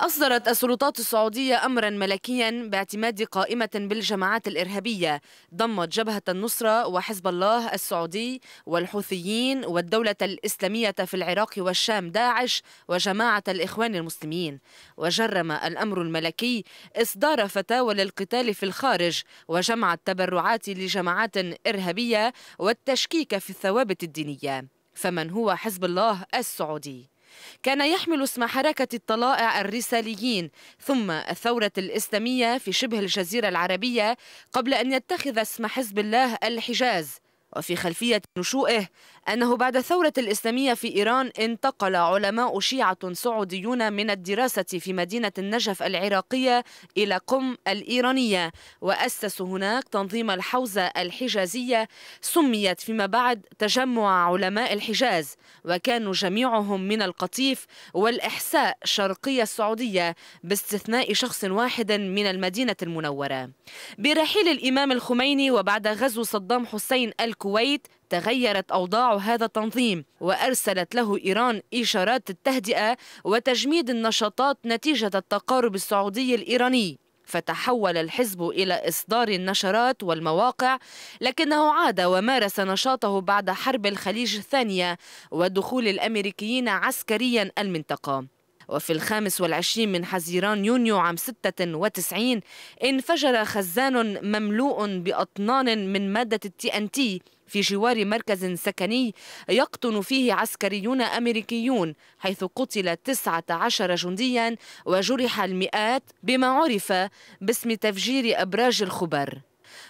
أصدرت السلطات السعودية أمرا ملكيا باعتماد قائمة بالجماعات الإرهابية ضمت جبهة النصرة وحزب الله السعودي والحوثيين والدولة الإسلامية في العراق والشام داعش وجماعة الإخوان المسلمين وجرم الأمر الملكي إصدار فتاوى للقتال في الخارج وجمع التبرعات لجماعات إرهابية والتشكيك في الثوابت الدينية فمن هو حزب الله السعودي؟ كان يحمل اسم حركة الطلائع الرساليين ثم الثورة الإسلامية في شبه الجزيرة العربية قبل أن يتخذ اسم حزب الله الحجاز وفي خلفية نشوئه أنه بعد الثورة الإسلامية في إيران انتقل علماء شيعة سعوديون من الدراسة في مدينة النجف العراقية إلى قم الإيرانية وأسسوا هناك تنظيم الحوزة الحجازية سميت فيما بعد تجمع علماء الحجاز وكانوا جميعهم من القطيف والإحساء شرقية السعودية باستثناء شخص واحد من المدينة المنورة برحيل الإمام الخميني وبعد غزو صدام حسين الكويت تغيرت أوضاع هذا التنظيم وأرسلت له إيران إشارات التهدئة وتجميد النشاطات نتيجة التقارب السعودي الإيراني فتحول الحزب إلى إصدار النشرات والمواقع لكنه عاد ومارس نشاطه بعد حرب الخليج الثانية ودخول الأمريكيين عسكريا المنطقة وفي الخامس والعشرين من حزيران يونيو عام 96 انفجر خزان مملوء بأطنان من مادة التي ان تي في جوار مركز سكني يقطن فيه عسكريون أمريكيون حيث قتل 19 جنديا وجرح المئات بما عرف باسم تفجير أبراج الخبر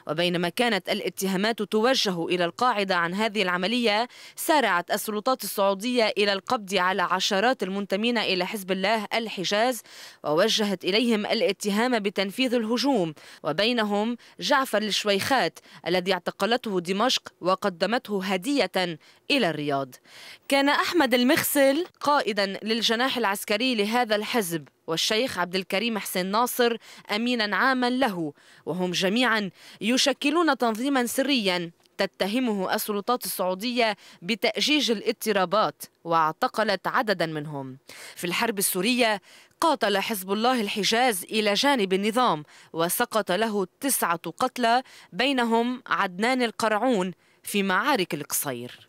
وبينما كانت الاتهامات توجه إلى القاعدة عن هذه العملية سارعت السلطات السعودية إلى القبض على عشرات المنتمين إلى حزب الله الحجاز ووجهت إليهم الاتهام بتنفيذ الهجوم وبينهم جعفر الشويخات الذي اعتقلته دمشق وقدمته هدية إلى الرياض كان أحمد المخسل قائدا للجناح العسكري لهذا الحزب والشيخ عبد الكريم حسين ناصر أمينا عاما له وهم جميعا يشكلون تنظيما سريا تتهمه السلطات السعودية بتأجيج الاضطرابات واعتقلت عددا منهم في الحرب السورية قاتل حزب الله الحجاز إلى جانب النظام وسقط له تسعة قتلى بينهم عدنان القرعون في معارك القصير